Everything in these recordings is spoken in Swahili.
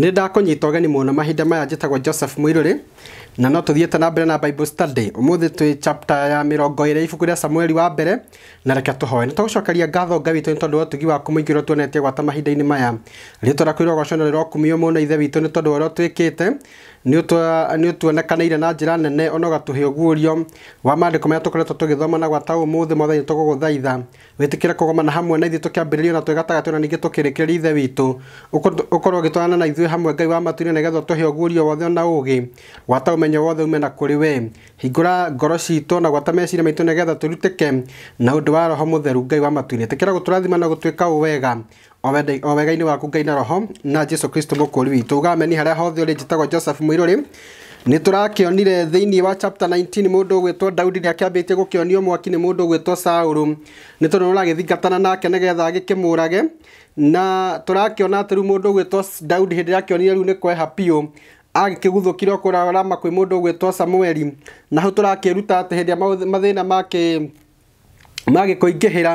nä ndakå må mũno mahinda maya njĩtagwo joseph rä na no tũthiĩte na mbere na bible study ũmũthĩ twĩ chapter ya mĩrongo ĩrĩ ibuku a samueli wa mbere na reke nä nĩ cokeria ngatho ngai witũ nĩ tondũ wa ũtugi waku ingä rä tuonetie gwata mahinda inä maya rĩtwa rä irogocano rĩrokumio mũno ithe witå nä tondå wa kä te nä å tuonekanä na njä ra nene ona å gatå he å guårio wa mandä ko marä a tå koretwo tå gä thoma na gwata å må thä tå gå thaitha wä tä kä ra kå gomana hamwe na ithuä tå kä ambä rä rio na twä gatagatä na ningä tå kä rä kä rä ithe witå å korwo å gä twarana na ithuä hamwe ngai wa matuinä negetha tå he å guårio wothe ona å gä gwata å menyo wothe ume na kå rä we hingå ra ngoro citå na gwata meciria maitå negetha tå rutä ke na å ndå wa roho må theru ngai wa matuinä tä kä ra gå tå rathima na gå tuä ka å wega o wega-inĩ waku ngai na roho na jesu kristo mũkũri witũ ũgameni harĩa hothe ũrĩ njĩtagwo joseph mũirũrĩ nĩ tũrakĩonire thĩinĩ wa chapter 19 mũndũ ũgwĩtwo daudi nĩ akĩambĩtie gũkĩonio mwaki nĩ mũndũ ũgwĩtwo saũlũ nĩ tondũ nĩ ũragĩthingatana nake nĩgetha rage na tũrakĩona atĩ rĩu mũndũ ũgwĩtwo daudi hĩndĩ ĩrĩa akĩonire rĩu nĩ kweha piũ agĩkĩguthũkire kũrarama kwĩ mũndũ ũgwĩtwo samueli na hau tũrakĩruta atĩ hĩndĩ ĩrĩa mathĩna makĩ kå ingä hä ra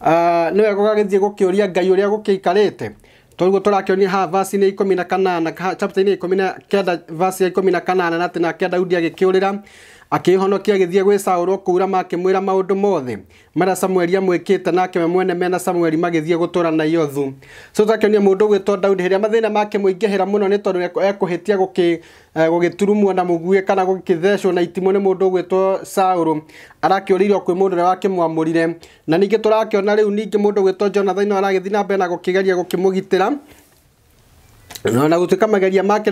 ah, nä wega thiä gå kä å ria ngai å rä a gå kä ikarä te toguo turakionia haha vasi nä ikå mi na kanana chapter-inä ikå mi na kenda vasi ya ikå mi na kanana na atä nake daudi agä kä å rä ra akihonokia agithie gwi Saũlũ kũura makĩmwĩra maũndũ mothe mara Samueli amwĩkĩte nake we mwene mena Samueli magĩthiĩ gũtũũra Naiothu tũtakĩonia mũndũ ũgwĩtwo Daudi hĩrĩa mathĩna make mũingĩhĩra mũno nĩ tondũ ekũhĩtia gũkĩ e, gũgĩturumwo na mũguĩ kana gũgĩthecwo na itimũ nĩ mũndũ ũgwĩtwo Saũlũ arakĩũrĩirwo kwĩ mũndũ ũrĩa wakĩmwamũrire na ningĩ tũrakĩona rĩu ningĩ mũndũ ũgwĩtwo Jonathan aragĩthiĩ na mbere na gũkĩgeria gũkĩmũgitĩra no na gutuika mageria make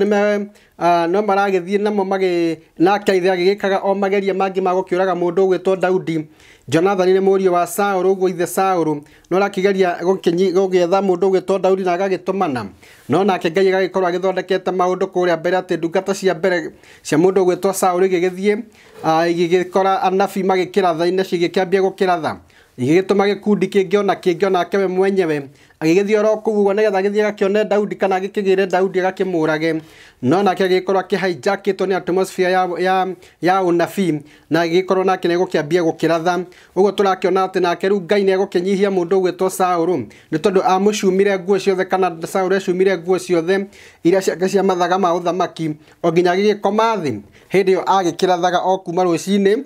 ah, no maragithie namo magi nake ithe agigikaga o mageria mangi ma mundu ugwitwo daudi jonathan nä må riå wa saå ugwo guo ithe saå no rakigeria gukinyi gä etha må ndå daudi na agagä tå mana no nake ngai agagĩkorwo agĩthondekete maundu kũrĩa mbere ati ndungata cia mbere cia mundu ũgwĩtwo saũrĩ igĩgĩthiĩ ah, igĩgĩkora anafi magĩkĩratha ineci igĩkĩambia gukiratha gĩgĩtũma gĩkundi kingiona kingiona kĩngĩ onake we mwenyewe agĩgĩthiĩ oro kũu ũguo nĩgetha gĩthiĩ gakĩone daudi kana gĩkĩgĩre daudi gakĩmũrage no nake agĩgĩkorwo akĩhainjakĩtwo ni atmosphere ya, ya, ya unafi na agĩgĩkorwo nake nĩgũkĩambia gũkĩratha ũguo tũrakĩona atĩ nake ru ngai nego kinyihia mundu ũgwĩtwo saũrũ ni tondu amũcumire nguo ciothe kana saũrũ acumire nguo ciothe iria ciake cia mathaga ma uthamaki o nginya gĩgĩkoma thĩ hĩndĩ ĩyo agĩkĩrathaga o kuma rũciinĩ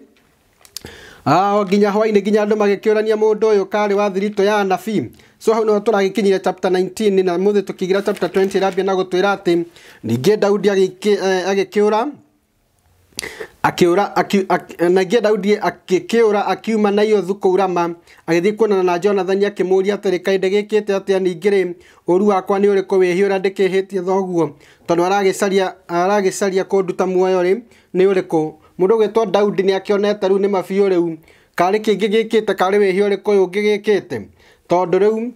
ao nginya hwainä nginya andå magä rania må ndå å yå karä wa thirito ya nabii so hau nä ho tå ragä kinyire chapter 19 na må thä tå kä gira chapter 20 ärambia na gå twä ra atä ningä daudi agä eh, kä å ra akiura naingia daudi agĩkĩũra akiuma na iothu kũu rama agĩthiĩ kuonana na jonathani akĩmũũria atĩrĩ kaĩ ndĩgĩkĩte atĩa ningĩ-rĩ ũru wakwa nĩ ũrĩkũ wĩhiũra ndĩkĩhĩtie thoguo tondũ aragĩcaria aragĩcaria kũnduta muoyo-rĩ nĩ ũrĩkũ mundu gwitwo daudi ni akionete riu ni mabiu riu kari u karä kä ngä gä kä te karä wä hio rä kå yå ngä gä kä te tondå rä u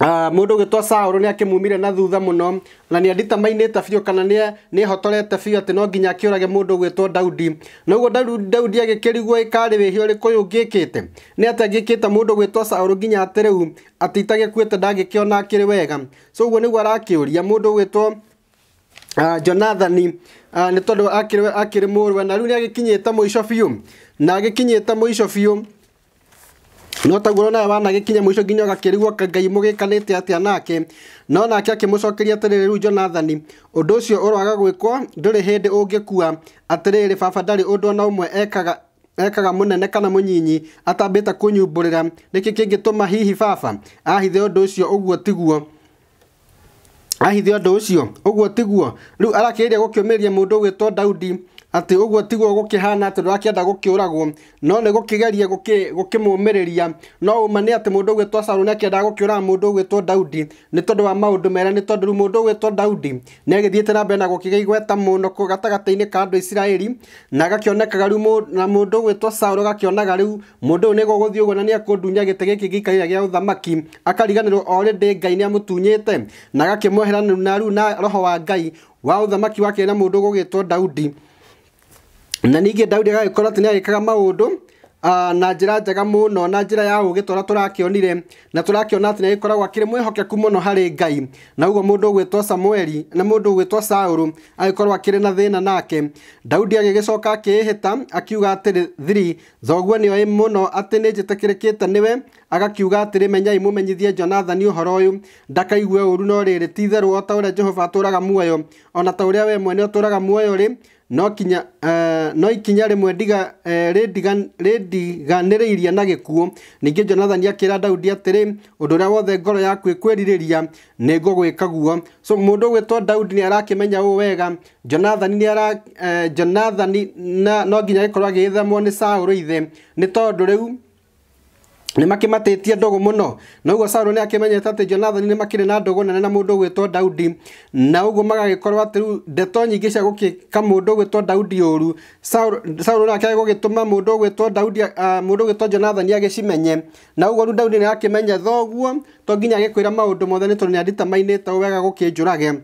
ah, mundu gwitwo saũlũ nä akĩmumire na thutha mũno na nä anditamainĩte biũ kana ni hotorete biũ ati no nginya akä årage mũndũ gwĩtwo daudi noguo daudi agĩkĩriguo ĩkarĩ wĩhio rĩ kũyũ ngĩkĩte nĩ atĩ agĩkĩte mũndũ gwĩtwo saũlũ nginya ati rĩu atĩ itagĩkuĩte ndangĩkĩona akĩrĩ wega so ũguo nĩguo arakĩũria mũndũ gwĩtwo uh, ah, Jonathan uh, ah, nä tondå akirä akirä mårwe na rä u nä agä kinyä te må ico biå na agä kinyä te må ico biå no taguo nawe wanagä kinya må ico nginya gakärigwo ngai må gä kanä te atä a nake no nake akä må cokeria atä rä rä u jonathani å ndå å cio å roaga gwä kwo ndå rä hä ndä å ngä kua atä rä rä baba ndarä å ndå ona å mwe ekaga ekaga munene kana munyinyi atambite ngä niki kingituma hihi baba ahithe undu ucio uguo tiguo ahithia ũndũ ũcio ũguo tiguo rĩu arakĩgeria gũkĩũmĩria mũndũ ũgwĩtwo daudi atĩ ũguo tiguo gũkĩhana atĩ ndũrakĩenda gũkĩũragwo no nĩ gũkĩgeria gũkĩmũmĩrĩria no ũma nĩ atĩ mũndũ ũgwĩtwo saũlũ nĩ akĩendaga gũkĩũraga mũndũ ũgwĩtwo daudi nĩ tondũ wa maũndũ mega nĩ tondũ rĩu mũndũ ũgwĩtwo daudi nĩ agĩthiĩte na mbere na gũkĩgĩa igweta mũno gatagatĩ-inĩ ka andũ isiraeli na agakĩonekaga rĩu na mũndũ ũgwĩtwo saũlũ agakĩonaga rĩu mũndũ ũyũ nĩ gũgũthiĩ ũguo na nĩ ekũndunya gĩtĩ gĩkĩ gĩikarĩra gĩa ũthamaki akariganĩrwo orĩndĩ ngai nĩ amũtunyĩte na agakĩmweherania na rĩu na roho wa ngai wa ũthamaki wakĩrĩ na mũndũ ũgũgĩtwo daudi na ningĩ daudi agagĩkorwo atĩ nĩ agĩkaga maũndũ ah, na njĩra njega mũno na njĩra ya ũgĩ tũrĩa tũrakĩonire na tũrakĩona atĩ nĩ agĩkoragwo akĩrĩ mwĩhokeku mũno harĩ ngai na ũguo mũndũ ũgwĩtwo samueli na mũndũ ũgwĩtwo saũrũ agĩkorwo akĩrĩ na thĩna nake daudi agĩgĩcoka akĩĩhĩta akiuga atĩrĩ thiri thoguo nĩoĩ mũno atĩ nĩ njĩtĩkĩrĩkĩte nĩwe agakiuga atĩrĩ menyai mũmenyithie jonathani ũhoro ũyũ ndakaigue ũũru no rĩrĩ ti-itherũ o ta ũrĩa jehova atũũraga muoyo o na ta ũrĩa we mwene ũtũũraga muoyo-rĩ no kinya eh, no ikinya rimwe ndiga eh, iria na gikuo ningi jonathan akĩra daudi atĩrĩ ũndũ ũrĩa wothe ngoro yaku ĩkwĩrirĩria nĩ ngũgwĩka guo so mundu ũgwĩtwo daudi ni arakimenya ũũ wega jonathan ni ara eh, jonathan no nginya gĩkorwo agĩthamwo ni sauru ithe ni tondu riu nä makämatätie ndogo må no na ũguo saũlũ nä akĩmenyete atä jonathani nä makĩrĩ na ndogo nene na mũndũ ũgwĩtwo daudi na ũguo magagĩkorwo atä rĩu ndeto nyingĩ cia gũkĩka mũndũ ũgwĩtwo daudi ũru saũlũ nake gũgĩtũma mũndũ ũgwĩtwo daudi mũndũ ũgwĩtwo jonathani agĩcimenye na ũguo rĩu daudi nĩ akĩmenya thoguo to nginya agĩkwĩra maũndũ mothe nĩ tondũ nĩ anditamainĩte wega gũkĩnjũrage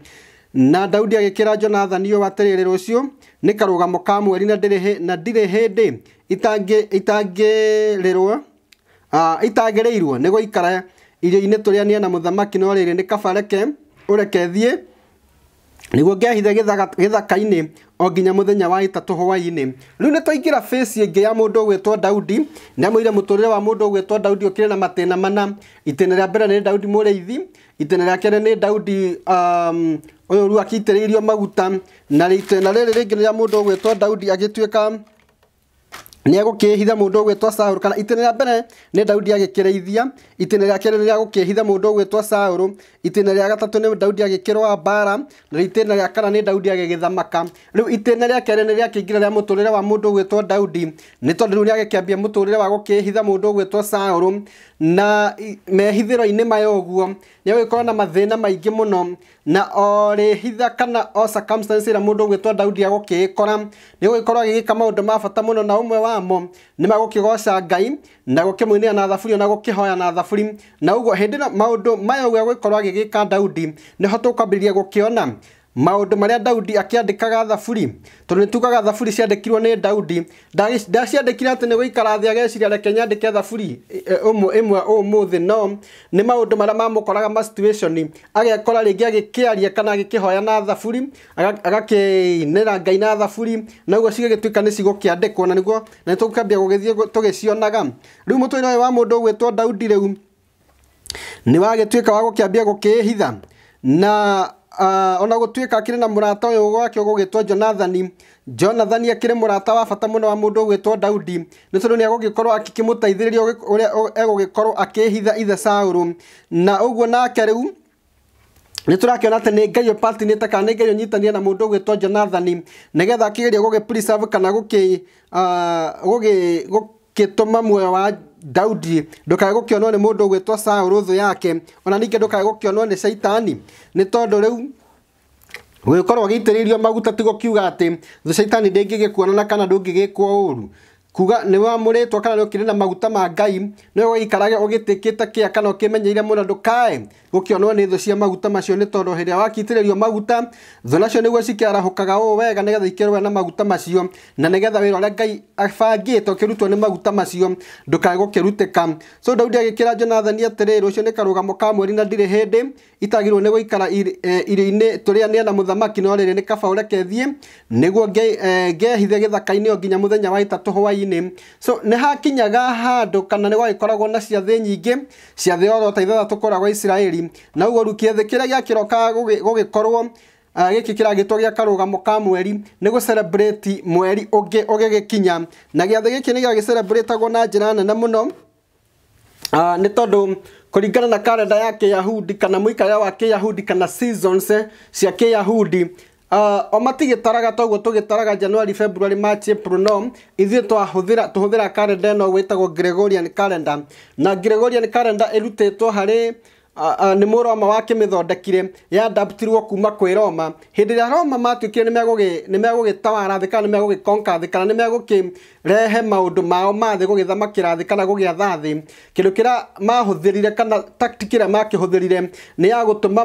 na daudi agĩkĩra jonathani ũũ atĩrĩrĩ rũciũ nĩ karũgamo ka mweri na ndirĩ hĩndĩ itangĩrĩrwo Ah, itagereirwo nĩ gũikara irio-inĩ tũrĩanie na muthamaki no rĩrĩ nĩ kaba reke ũreke thiĩ nĩguo ngehithe gĩthaka-inĩ o nginya mũthenya wa ĩtatũ hwaĩ-inĩ rĩu nĩ face bĩci ĩngĩ ya mũndũ ũgwĩtwo daudi nĩamũire muturire wa mũndũ ũgwĩtwo daudi ũkĩrĩ na matĩna mana itĩna ria mbere ni daudi mũrĩithi itĩna ria kerĩ ni daudi um, um, ru agĩitĩrĩirio maguta na itĩna rĩrĩ rĩngĩ nĩ rĩa mũndũ ũgwĩtwo daudi agituika nä hitha må ndå å gwä two saå kana itä nä rä a mbere nä daudi agä kä rä ithia itä nä rä a nä rä a gå kä hitha må ndå å gwä two saå itĩna rĩa gatatũ nĩ daudi agĩkĩrwo mbara na itĩna rĩa kana nĩ daudi agĩgĩthamaka rĩu itĩna rĩa kerĩ nĩ rĩakĩingĩra rĩa mũtũrĩre wa mũndũ ũgwĩtwo daudi nĩ tondũ rĩu nĩagĩkĩambia mũtũrĩre wa gũkĩĩhitha mũndũ ũgwĩtwo saũlũ na mehithĩro-inĩ maya ũguo nĩagũgĩkorwo na mathĩna maingĩ mũno na o hitha kana o circumstance ĩrĩa mũndũ ũgwĩtwo daudi agũkĩĩkora nĩgũgĩkorwo agĩgĩka maũndũ ma bata mũno na ũmwe wamo nĩ magũkĩgoca ngai na gũkĩmũinĩra na thaburi ona gũkĩhoya na thaburi na ũguo hĩndĩ ĩno maũndũ maya ũguo agũgĩkorwo agigika daudi nĩho tũkwambĩrĩria gũkĩona maũndũ maria daudi akĩandĩkaga thaburi tondũ nĩtugaga thaburi ciandĩkirwo nĩ daudi ndaciandĩkire atĩ nĩ gũikara thĩ ageciria reke nyandĩke thaburi ĩmwe ũmũthĩ no nĩ maũndũ marĩa mamũkoraga ma situation agekora rĩngĩ agĩkĩaria kana agĩkĩhoya na thaburi agakĩinĩra ngai na thaburi na ũguo cigĩgĩtuĩka nĩ cigũkĩandĩkwo na nĩguo na nĩtũkambia gũgĩthiĩ tũgĩcionaga rĩu mũtũrĩre ũyũ wa mũndũ ũgwĩtwo daudi rĩu nä ka wa gå kä ambia gå kä hitha na uh, ona gå tuä ka akä rä na må rata å yå gwake å gå gä two jonathani jonathani akä rä må rata wa bata må no wa må ndå å gwä two daudi nä tondå nä agå gä korwo akä må teithä rä ria å rä a egå gä korwo akä hitha ithe saå na å guo nake rä u nä tå rakä ona atä nä ngai te kana nä ngai å nyitania na må ndå å gwä two jonathani nä getha akä geria gå gä kana gå gä gĩtũma muoyo wa daudi ndũkae gũkĩonwo nĩ mũndũ ũgwĩtwo saũlũ thũ yake ona ningĩ ndũkae gũkĩonwo nä caitani nĩ gä itä rä irio maguta ti kiuga atĩ thũ caitani gä na kana å ru kuga nä wamå kana nä å na maguta ma ngai nä waikarage å gä tä kä te kä a kana å kä menyeire må na ndå kae gå kä onwo nä thå cia maguta macio nä tondå hä rä a wakiitä rä rio maguta thå nacio nä guo cikä arahåkaga å wega nä getha ikä na maguta macio na nä getha wä ra å rä a ngai abangä te å kä rutwo nä maguta macio ndå kae gå kä rutä ka so daudi agä kä ra jonathani atä rä rå cio nä karå ka mweri na ndirä hä ndä itagirwo nä gå ikara irio-inä e, tå rä anä na må thamaki no rä rä nä kaba å rekethiä nä guo e, ngehithe gä thaka-inä o nginya må thenya wa itatå hwainä thĩ-inĩ so nĩ hakinyaga handũ kana nĩ gwagĩkoragwo na ciathĩ nyingĩ ciathĩ oro ta ithathatũ kũra gwa isiraeli na ũguo rĩu kĩathĩ kĩrĩa gĩakĩroka gũgĩkorwo ah, gĩkĩ kĩragĩtwo gĩa karũgamo ka mweri nĩ gũcelebrate mweri ũngĩ kinya na gĩathĩ gĩkĩ nĩ gĩagĩcelebratagwo na njĩra nene mũno ah, nĩ tondũ kũringana na karenda ya yahudi kana mũikarĩre wa yahudi kana seasons eh, cia kĩyahudi uh, o matigitaraga toguo taraga january february march april no hå thä ra karenda gwä tagwo gregorian calendar na gregorian calendar two harä nä må roma wake mä thondekire yadambutirwo kuma kwä roma hä ndä ä rä a roma matuä nä megå gä tawara thä kana nä megå gä konka thä kana nä megå kä rehe maå ndå mao ma gå gä thamakä ra thä kana gå gä atha thä kä ndå kä rä a mahå thä rire kana kä rä a makä hå thä rire nä ya tå ma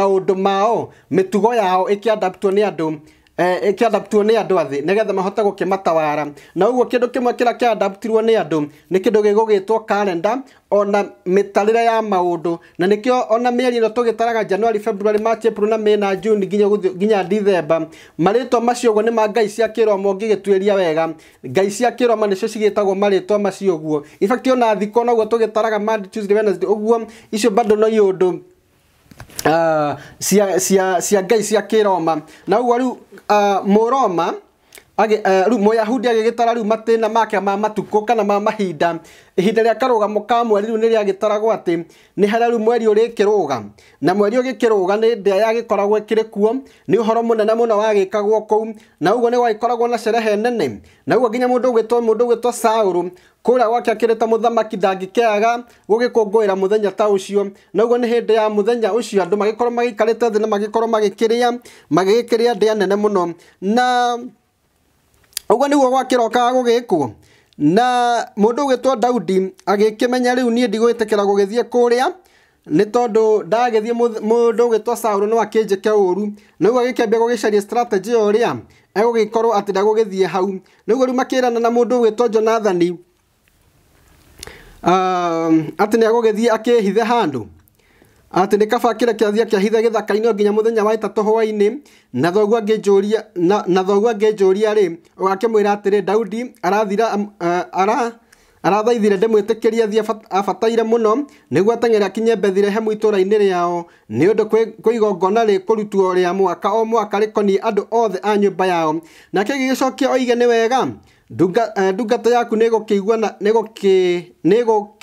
maå ndå mao mä tugo yao ä kä andambutwo nä andå ĩkĩadaptirwo eh, eh, nĩ andũ athĩ nĩgetha mahote gũkĩmatawara na ũguo kĩndũ kĩmwe kĩrĩa kĩadaptirwo nĩ andũ nĩ kĩndũ gĩgũgĩtwo calendar ona mĩtarĩre ya maũndũ na nĩkĩo ona mĩeri no tugitaraga January, February, March, April na May na June ginya ginya December marito macio ũguo ni ma ngai cia kiro mo ũngĩgĩtuĩria wega ngai cia kiro kĩroma nĩcio cigitagwo marito macio ũguo in fact ona thikũ noguo tugitaraga Monday, Tuesday, Wednesday ũguo icio bado no iũndũ uh, cia cia cia ngai cia kiroma na u wari uh, mũroma rä u må agĩgĩtara rä u matĩna make ma matukũ kana ma mahinda ihinda rĩa karũgamo ka mweri rä u nä rä agĩtaragwo atä nä harĩa rä u mweri å rä na mweri å gä kä nä ndĩa yagĩkoragwo kä rä kuo nä å horo må nene må no wagĩkagwo kũu na ũguo nä gwagĩkoragwo na cerehe nene na ũguo nginya må ndå gwĩtwo må ndå gwĩtwo saũrå kuria gwake akirite muthamaki ndangikeaga gugikungwira muthenya ta ucio na uguo ni hindi ya muthenya ucio andu magikorwo magikarite thi na magikorwo magikiria magigikiria ndia nene muno na uguo niguo gwakirokaga gugikwo na mundu ugitwo daudi agikimenya riu nie ndigwitikira gugithie kuria ni tondu ndagithie mundu ugitwo sauro no akinjike uru niguo agikiambia gugicaria strategy yo uria egugikorwo ati ndagugithie hau niguo riu makirana na mundu ugitwo jonathani um, ati ni agugithie akihithe handu atä nä kaba kä rekia thiä akä hitha gä thaka-inä nginya må thenya wa ätatå hwainä na thoguo angä njå ria rä gakä mwä ra atä rä daudi arathira ara arathaithire ndä mwä tä kä rie thiä abataire må no nä guo ateng'ere akinye bethirehem itå ra-inä ao nä å ndå kwä igongona rä kå rutwo a mwaka o mwaka rä koniä andå othe a mba yao nake gä gä cokia oige nä wega Eh, ndungata yaku nä gå kä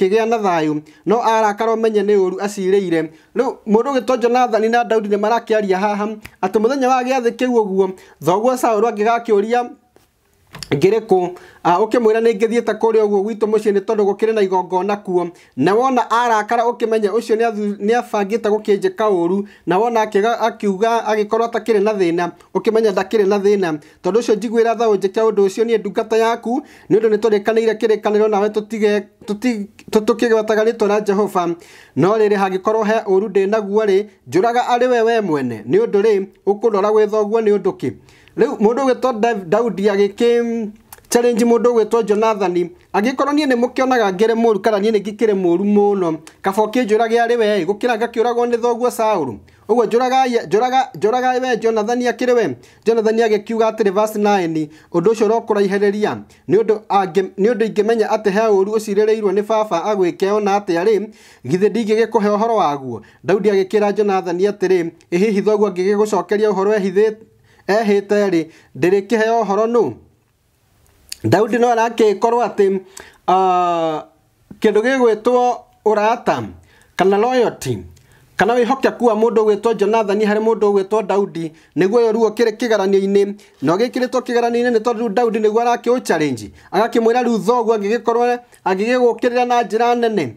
gä a na thayå no arakara å menye nä å ru acirä ire rä u må ndå å gä tonjo na daudi nä marakä aria haha atä må thenya wa gä athä kä u å guo thoguo saå angä gakä å ria ngiriku ukimwira ah, ni ngithiite kuri uguo gwitu mucii ni tondu gukiri na igongona kuo na wona arakara ukimenya ucio ni abangite gukinjika uru na wona akiuga agikorwo atakiri na thina ukimenya ndakiri na thina tondu ucio njiguira thau njike undu ucio ni ndungata yaku ni undu ni turikaniire kirikaniro nawe tutige tukigwetaga rĩtwa rĩa jehova no rĩrĩ hangĩkorwo he ũũru naguo ri njũraga ari we we mwene ni ũndũ ri ũkũrora gwĩtha ũguo nĩ ũndũ kĩ riu mundu ugitwo daudi agiki challenge mundu ugitwo jonathani angikorwo niĩ nĩ mũkĩonaga ngĩrĩ mũru kana niĩ nĩ ngĩkĩrĩ mũru mũno kaba ũkĩnjũrage arĩ we gũkĩra ngakĩũragwo nĩ thoguo saũlũ ũguo njũragai we jonathani akĩrĩ we jonathani agĩkiuga atĩrĩ verse 9 ũndũ ũcio ũrokũraihĩrĩria nĩ ũndũ ingĩmenya atĩ he ũũru ũcirĩrĩirwo nĩ baba agwĩke ona atĩa rĩ githĩ ndingĩgĩkũhe ũhoro waguo daudi agĩkĩra jonathani atĩrĩ ĩ hihi thoguo ngĩgĩgũcokeria ũhoro ehithĩte ehite ri ndĩrĩ kĩheo ũhoro nũ daudi no arakĩkorwo atĩ uh, kĩndũ gĩgwĩtwo urata kana loyalty kana wĩhokeku wa mũndũ ũgwĩtwo Jonathani hari mũndũ ũgwĩtwo Daudi niguo yo ruo kĩrĩ kĩgeranio-inĩ na ũgĩkĩrĩtwo kĩgeranio-inĩ ni tondũ Daudi niguo nĩguo arakĩũ challenge agakĩmwĩra rĩu thoguo angĩgĩkorwo agĩgĩgũkĩrĩra na njĩra nene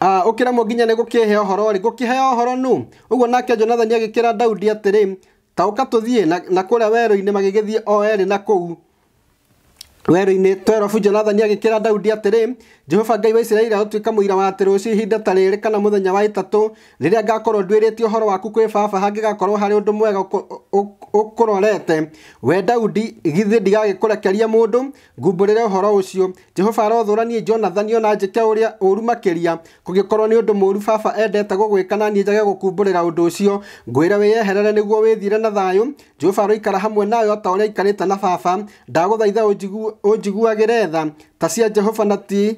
ah, ũkĩremwo nginya nĩ gukihe ũhoro ri gukihe ũhoro nu ũguo nake Jonathani agikira Daudi atĩrĩ ta å ka tå thiä na kå rä a werå-inä magä gä thiä o erä na kå u werũ-inĩ twerobu jonathan agĩkĩra daudi atĩrĩ jehova ngai wa isiraeli agũtuĩka mũira wa atĩ rũciũ ihinda ta rä kana mũthenya wa rä rĩrĩa ngakorwo nduĩrĩtie ũhoro waku kwä baba hangĩgakorwo å ũndũ mwega ũkũrorete we daudi githĩ ndigagĩkũrekeria mũndũ ngumbũrĩre ũhoro ũcio jehova arothũranie jonathan ona njĩke ũrĩa ũũru makĩria kũngĩkorwo nĩ ũndũ mũũru baba endete gũgwĩka na niĩ njage gũkumbũrĩra ũndũ ũcio ngwĩre wĩyeherere nĩguo wĩthire na thayũ jehova aroikara hamwe nawe o ta ũrĩa aikarĩte na baba ndagũthaitha ũnjigue ũnjiguagĩre tha ta cia Jehova na ti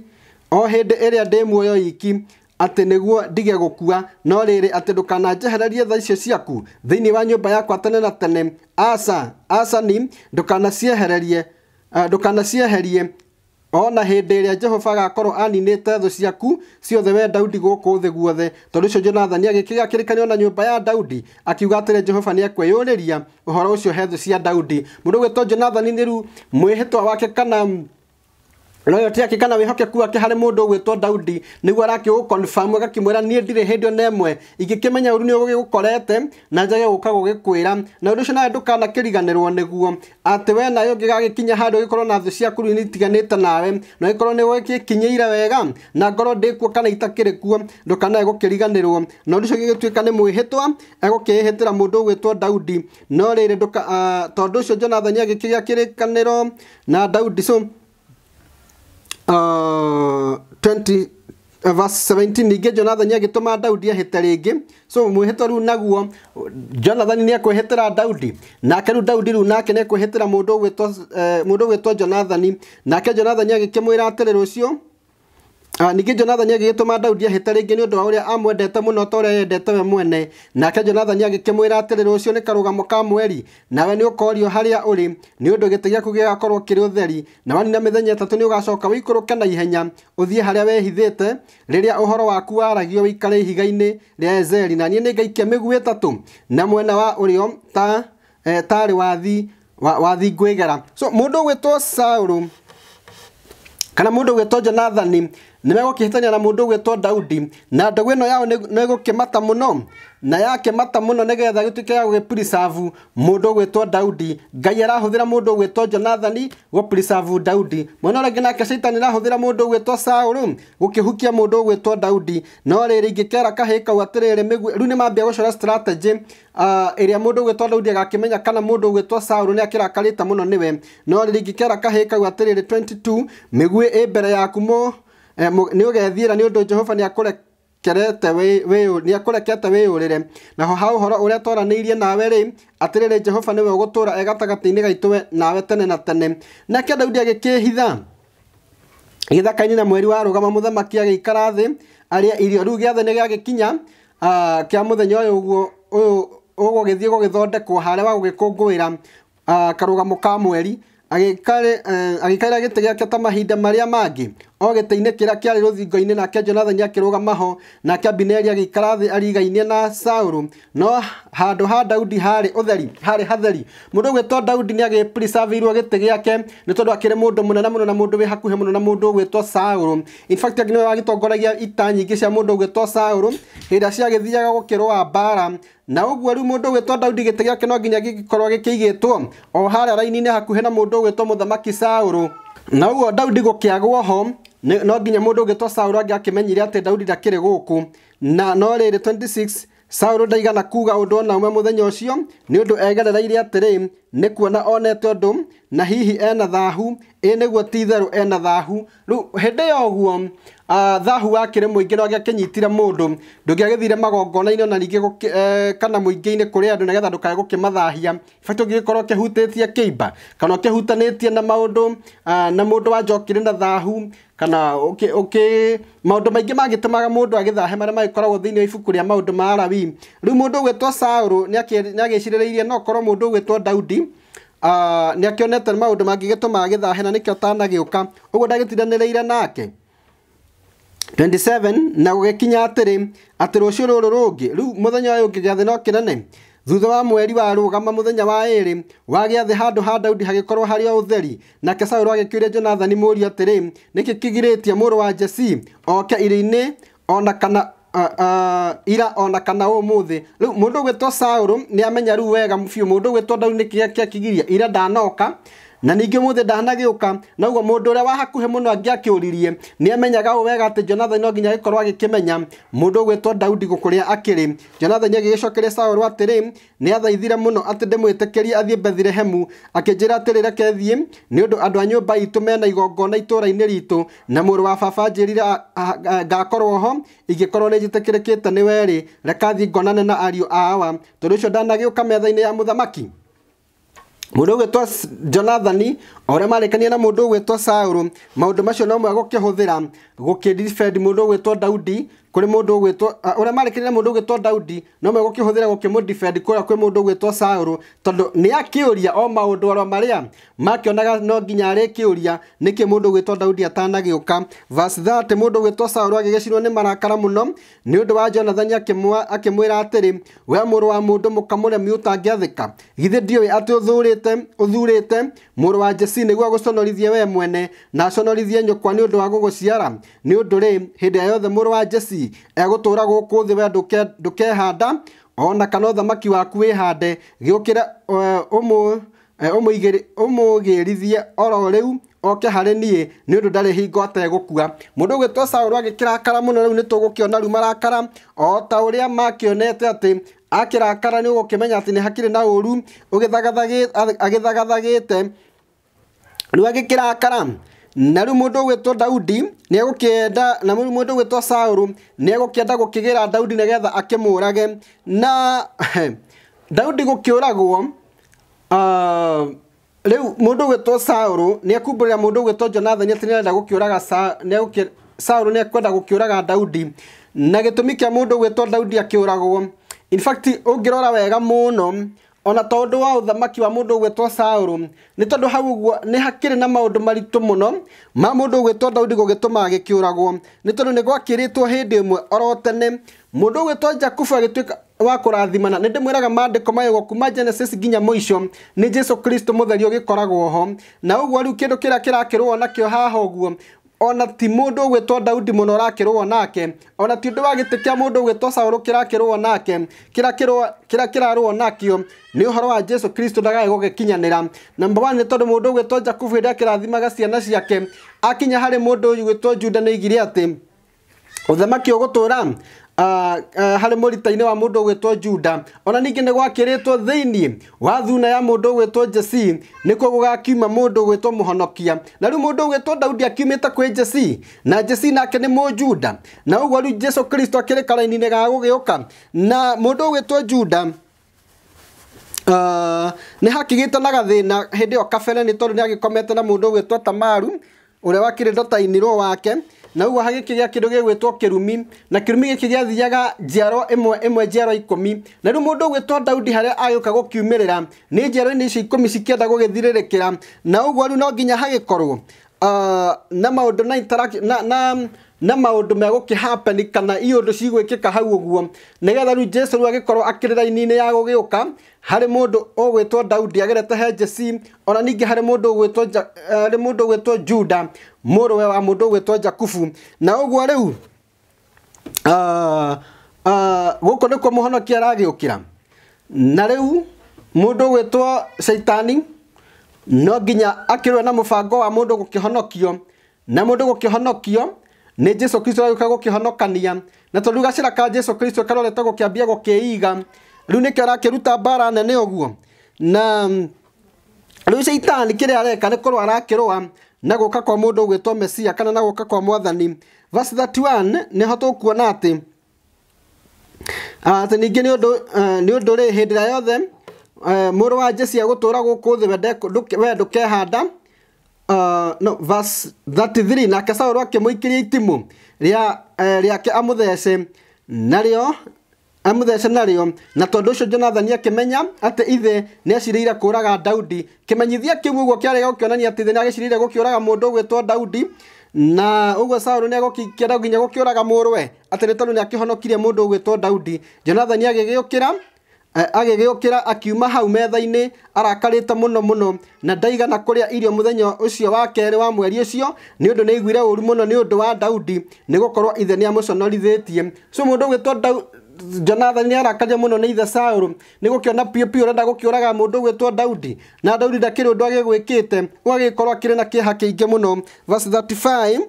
o hĩndĩ ĩrĩa ndĩ muoyo iki atĩ nĩguo ndige gũkua no rĩrĩ atĩ ndũkananjehererie tha icio ciaku thĩinĩ wa nyũmba yakwa tene na tene aca aca ni ndũkanaciehererie ah, ndũkanacieherie ona na hĩndĩ ĩrĩa jehova agakorwo aninĩte thũ ciaku ciothe we daudi gũkũ thĩ guothe tondũ ũcio jonathani agikiga kirikanio na nyumba ya daudi akiuga atĩrĩ jehova ni ekweyũrĩria ũhoro ũcio he thũ cia daudi mũndũ ũgwĩtwo jonathani ru mwĩhĩtwa wake kana no yo tiaki kana wihokekuo ake harä må ndå gwätwo daudi nä araki gå konfamu agakä mwä ra niä ndirä hä ndä ona ĩmwe ingä nä na njage gå ka ra na å ndå cio nawe ndå kanakä riganä rwo nä we nayo ngä gagä kinya handå na thå nawe na gä korwo nä gä wega na ngorwo ndä kana itakä rä kuo ndå na å cio gä gä tuä ka nä mwä daudi no rä rä ah, tondå å cio jonathani agä kä a na daudi so uh, 20 uh, verse 17 ningä jonathan agätåma daudi ahäte rĩngä so mwĩhĩtwa rĩu naguo jonathan nä hä tä ekwĩhĩtĩra daudi nake rä rĩu daudi u nake nä hä tä ra må ndå gwä two jonathani nake jonathani agä kä mwä ra atä rä rå cio Ah, ningä jonathani agä gä tå ma daudi ahä ta rä ngä nä å ndå wa å rä a amwendete må no ta å rä a yendete we mwene nake jonathani agä kä mwä ra atä rä rå cio nä karå gamo ka mweri nawe nä å korio harä a å rä nä å ndå gä tä gä aku gä gakorwo kä rä å theri na wanina mä thenya ĩtatũ nä å gacoka wä ikå rå ke na ihenya å thiä harä a wehithä te rä rä a å horo waku waragio wä ikare ihiga-inä rä a ezeri na niä nä ngaikia mä guä na mwena wa å rä o ta eh, tarä wathi wathi ngwä gera so må ndå gwä two saũrå kana må ndå gwä two jonathani nä megåkähätania na må ndå gwätwo daudi na ndågå ä yao nä gå kä mata må no na yake mata må no nä getha gä ya gå gä må daudi ngai arahå thä ra må ndå gwä two jonathani gå daudi mwena å rä ngä nake caitani arahå thä ra må ndå gwä two hukia må ndå gwä daudi no rä rä ingä kera kahä kau atä rä rä mä gu rä u nä mambia gå cora ä daudi agakä menya kana må ndå gwä two saå nä akä rakarä te må no nä we no rä rä ingä kera kahä kau atä rä rä mä mbere yaku må nä å ni ra jehova ni akure kerete we we ni akure kete we urire na ho ha å horo å rä a irie nawe rä atä rä jehova ni we å gå tå ra egatagatä-inä gaitå nawe tene na tene na ke daudi agä kä hitha githaka-inä na mweri wa rugama muthamaki agäikara thä arä irio ru giathe ni nä gäagäkinya a ah, må thenya å uguo uyu å githie gä thiä gå gä wa gå gä kå ngå ä ra ah, karå gamo ka mweri agä ikaira gä ta mahinda marä a o gĩtĩ-inĩ kĩrĩa kĩarĩ rũthingo-inĩ nake jonathani akĩrũgama ho nake abineri agĩikara thĩ arigainie na saũlũ no handũ ha daudi harĩ ũtheri harĩ hatheri mũndũ ũgwĩtwo daudi nĩ agĩpricavirwo gĩtĩ gĩake nĩ tondũ akĩrĩ mũndũ mũnene mũno na mũndũ wĩ hakuhĩ mũno na mũndũ ũgwĩtwo saũlũ infact angĩ nĩwe wagĩtongoragia ita nyingĩ cia mũndũ ũgwĩtwo saũlũ hĩndĩ ciagĩthiaga gũkĩrũa mbaara na ũguo rĩu mũndũ ũgwĩtwo daudi gĩtĩ gĩake no nginya gĩkorwo gĩkĩigĩtwo o harĩa raini-inĩ hakuhĩ na mũndũ ũgwĩtwo mũthamaki saũlũ na ũguo daudi gũkĩagwo ho no nginya må ndå å ngä two saå angä akä ate daudi ndakĩ rä gå na no rä rä saũlũ ndaigana kuuga ũndũ ona ũmwe mũthenya ũcio nĩ ũndũ egerereire atĩrĩ ni kuona onete undu na hihi ena thahu nä guo ti itherũ ena thahu rĩu hĩndĩ ya ũguo thahu wakĩrĩ mũingĩ rĩu agĩkĩnyitire mũndũ ndũngĩagĩthire magongona-inĩ na ningĩ e, kana mũingĩ-inĩ kũrĩ andũ nĩgetha ndũkae gũkĩmathahia ibatiĩ ũngĩgĩkorwo ũkĩhutĩtie kĩimba kana ũkĩhutanĩtie na maũndũ na mũndũ wanja ũkĩrĩ na thahu kana ũkĩ maũndũ maingĩ mangĩtũmaga mũndũ agĩthahe marĩa magĩkoragwo thĩinĩ wa ibuku rĩa maũndũ ma Lawi rĩu mũndũ ũgwĩtwo Saũlũ nĩ agĩcirĩrĩirie no korwo mũndũ ũgwĩtwo Daudi Ah, nä akäonete maå ndå mangä gä tå ma gä thahena nä kä otanagä å ka å guo ndagä tindanä rä ire nake 27 na gå gä kinya atä rä atä rå ciå rå rå rå ngä rä u må thenya å yå ngä gä athä no kä nene thutha wa mweri wa må thenya wa ĩrĩ wagĩa athä handå ha daudi hagĩkorwo harĩ å theri nake saũlũ agĩkĩũria jonathani mũriũ atĩrĩ tie må rå wa jesi oke irĩ inä ona kana Ah, ah, ira ona kana umuthi riu mundu nä amenya rä u wega biu mundu ugwitwo Daudi niki kia kigiria ira ndanoka na ningä må thä ndanagä å naguo må ndå å rä a wa hakuhä må no angä akä å ririe nä amenyaga å wega atä jonathan no nginya agä korwo agä kä menya må ndå å gwä two daudi gå kå rä a akä rä jonathan agä gä cokeria saårå atä rä nä athaithire må no atä ndä mwä tä kä rie athiä bethilehemu akä njä ra atä rä reke thiä nä å ndå andå a nyå mba itå mena igongona itå ra-inä ritå na må rå wa baba njä rire ngakorwo ho ingä korwo nä njä tä kä rä kä te nä werä rekathiä ngonane na ariå awa tondå å cio ndanagä å ka metha-inä ya må thamaki mundu two jonathani o ũrĩa marĩkania na mũndũ ũgwĩtwo maå ndå macio no mwe gũkĩhũthĩra gũkĩdifend mũndũ two daudi kuri mundu ugwitwo uria ah, marikirire mundu ugwitwo Daudi no me megukihũthira gukimudefend kuria kwi mundu ugwitwo Saũlũ tondu ni akiuria o maundu aro maria makionaga no nginya kiuria niki mundu ugwitwo Daudi atanagiuka verse that mundu ugwitwo Saũlũ agigicinwo ni marakara muno ni undu wa Jonathan akimwa akimwira atiri we mũrũ wa mundu mukamure miutangiathika githĩ ndio ati uthurite uthurite muru wa Jesi nĩguo agũconorithie we mwene na aconorithie nyokwa ni undu wa gũgũciara ni undu ri hinde ya yothe mũrũ wa Jesse egå tå ra gå kå thä we ndå kehanda ona kana thamaki waku wä hande gä å å kä re må gĩũkĩre e, e, rithie oro rä u oke harä niä nä å ndå ndarä hingo ategå kua må ndå å gä agä kä rakara ategũkua mũndũ ũgwĩtwo saũlũ agĩkĩrakara mũno rĩu nĩ tũgũkĩona rĩu marakara o ta å rä a makä onete atä akä rakara nä atĩ akĩrakara nĩ ũgũkĩmenya atĩ nĩ hakĩrĩ na å ru agä thagathagä te rä u agä kä rakara na rä må ndå å gwätwo daudi nä egå kä enda na må ndå å gwätwo saå nä egå kä enda gå kä gä ra daudi nä getha akä må rage na daudi gå kä å ragwo ah, rä u må ndå å gwätwo saå nä ekumbå rä ra må ndå å two jonathani atä nä arenda gå kä å raga nä ekwenda gå kä å raga daudi na gä tå mi kä a må ndå å two daudi akä å ragwo å ngä rora wega må no ona to wa uthamaki wa mundu ugwetwo Saũlũ ni tondũ hau ũguo nĩ hakĩrĩ na maũndũ maritu muno ma mũndũ ũgwĩtwo Daudi gũgĩtũma agĩkĩũragwo nĩ tondũ nĩ gwakĩrĩtwo hĩndĩ ĩmwe oro tene mũndũ ũgwĩtwo Jakubu agĩtuĩka wa kũrathimana nĩ ndĩmwĩraga maandĩko mayogwo kuma Genesis nginya mũico ni Jesu Kristo mutheri ũgĩkoragwo ho na ũguo rĩu kĩndũ kĩrĩa kĩrakĩrũo nakĩo haha guo ona ti mundu ugwitwo daudi muno rakirwo nake ona ti undu wagitikia mundu ugwitwo saulu kirakirwo nake kira kira kirarwo nakio ni uhoro wa jesu kristo ndagae gugikinyanira namba one ni tondu mundu ugwitwo jakubu hĩndĩ akirathimaga ciana ciake akinya hari mundu ũyũ juda ni igire ati uthamaki ũgũtũũra Ah, ah, harä må ritainä wa må ndå å gwä two juda ona ningä nä gwakä rä two thä wa thuna ya må ndå å gwä two jesi nä kuo gå gakiuma må ndå å gwä two må honokia na rä u må ndå å gwä two daudi akiumä te kwä jesi na jesi nake nä må juda na å guo rä u jesu kristo akä rä karaini-inä ga gå gä å ka na må ndå å gwä two juda ah, nä hakigä te na gathä na hä ndä ä yo kabere nä tondå nä agä komete na må ndå å gwä two tamaru å rä a rä ndotainä rwo wake na uguo hagĩkĩgĩa kĩndũ gĩgwĩtwo kirumi na kĩrumi gĩkĩ gĩathiaga njiarwa ĩmwe ĩmwe njiarwa ikumi na rĩu mũndũ ũgwĩtwo daudi harĩa agĩũka gũkiumĩrĩra nĩ njiarwa-inĩ icio ikũmi cikĩenda gũgĩthirĩrĩkĩra na ũguo rĩu no nginya hagĩkorwo uh, na maũndũ na, na, na na maundu megukihapeni kana iundu cigwikika hau uguo nigetha riu jesu riu agikorwo akiri raini-ini ya gugiuka harĩ mundu ugwitwo daudi agerete he jesi ona ningi harĩ mundu ugwitwo harĩ juda muruwe wa mundu ugwitwo Jakubu na uguo riu ah, ah, guku nikuo muhonokia aragiukira na riu mundu ugwitwo Shaitani no nginya akirwe na mubango wa mundu gukihonokio na mundu gukihonokio ni Jesu Kristo agika gukihonokania na tondu gacira ka Jesu Kristo karorete gukiambia gukiiga riu nikio arakiruta mbara nene uguo na riu Shaitani kiria areka ni kurwa arakirwa na ka kwa mundu two mesia kana na ka kwa mwathani verse 31 niho tukuona ati ah, ati ningĩ nĩ ũndũ eh, nĩ ũndũ rĩ hĩndĩ ĩrĩa yothe eh, rå wa ra gå kå thä we akä ah, no verse 33 itimå rä ake amå thece narä o amuthece narĩo na tondũ ũcio Jonathani akĩmenya atĩ ithe nĩacirĩire kũũraga Daudi kĩmenyithia kĩu ũguo kĩarega gũkĩonania atĩ ithe nĩagĩcirĩire gũkĩũraga mũndũ ũgwĩtwo Daudi na ũguo Saũlũ nĩagũkĩenda nginya gũkĩũraga mũrũwe atĩ nĩ tondũ nĩakĩhonokirie mũndũ ũgwĩtwo Daudi Jonathani agĩgĩũkĩra e, agĩgĩũkĩra akiuma hau metha-inĩ arakarĩte mũno mũno na ndaigana kũrĩa irio mũthenya ũcio wa kerĩ wa mweri ũcio nĩ ũndũ nĩaiguire ũũru mũno nĩ ũndũ wa Daudi nĩgũkorwo ithe nĩamũconorithĩtie so mũndũ ũgwĩtwo Jonathan nä arakaria må no nä ithe Saũlũ nä gå kä ona piå piå renda gå kä å raga må ndå gwä gwätwo Daudi na Daudi ndakä ndakĩrĩ ndå agä gwä kä te å korwo akä rä na kä ha kä ingĩ må no gakiuga verse 35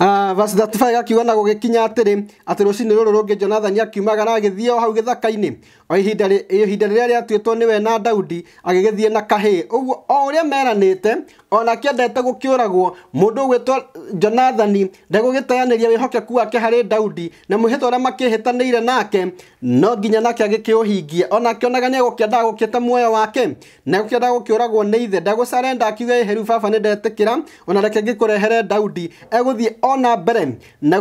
Uh, ah, verse 35 gakiuga na gũgĩkinya atĩrĩ rå rå rå ngä jonathani akiumagara thiä o hau gä thaka-inä o ihinda rĩrĩa rĩatuĩtwo nĩwe na daudi agĩgĩthiĩ na kahĩĩ ũguo o ũrĩa meranĩte ona akĩendete gũkĩũragwo mũndũ ũgwĩtwo jonathani ndegũgĩteanĩria wĩhokeku wake harĩ daudi na mwĩhĩtwa ũrĩa makĩhĩtanĩire nake no nginya nake agĩkĩũhingia ona akĩonaga nĩ egũkĩendaga gũkĩte muoyo wake na egũkĩendaga gũkĩũragwo nĩ ithe ndegũcarenda akiuga ĩhĩru baba nĩ ndetĩkĩra ona reke ngĩkũrehere daudi egũthiĩ ona mbere na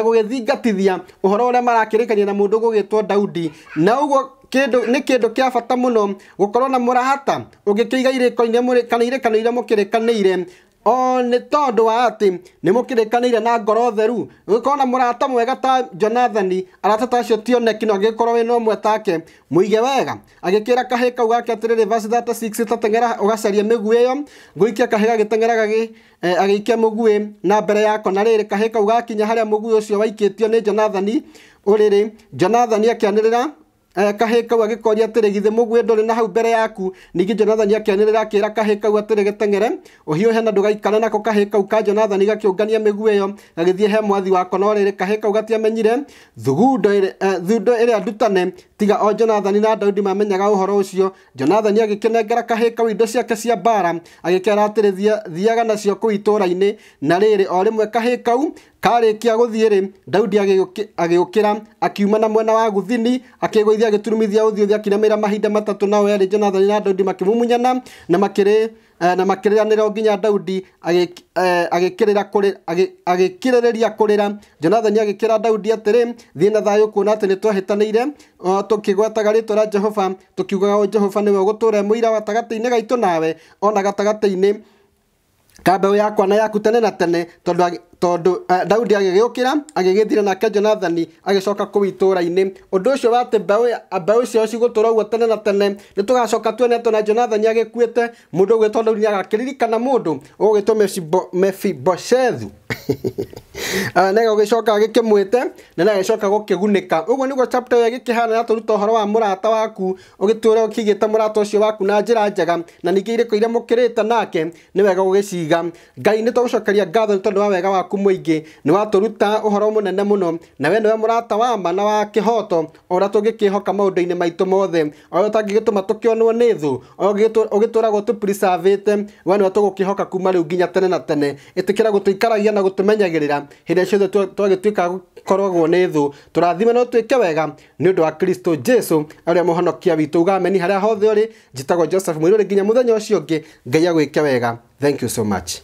gũgĩthingatithia ũhoro ũrĩa marakĩrĩkania na mũndũ ũgũgĩtwo daudi na koguo kindu ni kindu kia bata muno gukorwo na murata ungikiiga iriko-ini kana irekano mukirikanire o nä tondå wa atä nä må kä rä kanä na ngoro theru å gä na må rata mwega ta jonathani arata ta acio tioneki no agä korwo wä na mwe take må ige wega agä kä ra kahä kau gake atä rä rä tateng'era å gacaria mä guä ä yo ngå ikia kahä gagä teng'eraga e, agä ikia må guä na mbere yako na rä rä kahä kau gakinya harä a må guä å cio waikä tio nä jonathani å rä rä jonathani akä anä rä ra Eh, kahä kau agäkoria atĩrĩ githĩ mũguĩ ndũrĩ na hau mbere yaku ningĩ jonathani akĩanĩrĩra akĩĩra kahĩ kau atĩrĩ gĩteng'ere ũhiũhe na ndũgaikane nako kahĩ kau ka jonathani gakĩũngania yo ĩyo gagĩthiĩ he mwathi wako no rĩrĩ kahĩ kau gatiamenyire eh, thundo ĩrĩa ndutane tiga o jonathani na daudi mamenyaga ũhoro ũcio jonathani agĩkĩnengera kahĩ kau indo ciake cia mbaara agĩkĩara atĩrĩ thiaga nacio kũu itũũra-inĩ na rĩrĩ o mwe kahĩ kau karĩkia gũthiĩ rĩ daudi agĩũkĩra akiuma na mwena wa guthini akĩgũithia agĩthiĩ agĩturumithia ũthiũ ũthiũ akĩremera mahinda matatũ nao erĩ Jonathan na Daudi makĩmumunyana na makĩrĩ eh, na makĩrĩranĩra nginya Daudi eh, agĩkĩrĩra kũrĩ agĩkirĩrĩria kũrĩra Jonathani agĩkĩra Daudi atĩrĩ thiĩ na thayũ kuona atĩ nĩ twahĩtanĩire tũkĩgwetaga rĩtwa rĩa Jehova tũkiugaga ũũ Jehova nĩwe ũgũtũũra mũira gatagatĩ-inĩ gaitũ nawe ona gatagatĩ-inĩ ka mbeũ yakwa na yaku tene na tene tondũ tondå eh, daudi agä gä å kä ra agä gä thira nake jonathani agäcoka kå u itå-ra-inä ũndå ũcio wa atä mbeũ ciao cigũtũra ũguo tene na tene nĩ tũgacoka tuone tona jonathani agĩkuĩte mũndũ ũgwĩtwo daudi ah, nĩ agakĩririkana mũndũ ũgũgĩtwo mefiboshethu na gũgĩcoka na nagĩcoka gũkĩgunĩka ũguo nĩguo chapter ĩyo ĩgĩkĩhana na tũruta wa mũrata waku ũgĩtũra ũkĩigĩte mũrata ũcio waku na njĩra njega na ningĩ irĩko iria nake nĩ wega gũgĩciga ngai nĩ ngatho nĩ tondũ wa wega waku waku muingi ni waturuta uhoro munene muno na we niwe murata wa mana wa kihoto ora tungikihoka maundu-ini maitu mothe oyo tangigituma tukionwo ni thu ugituragwo tupreservete we niwe tugukihoka kuma riu nginya tene na tene itikira gutuikaragia na gutumenyagirira hindi ciothe twagituika koragwo ni thu turathime no tuike wega ni undu wa kristo jesu aria muhonokia witu ugameni haria hothe uri njitagwo joseph mwiruri nginya muthenya ucio ungi ngai agwike wega thank you so much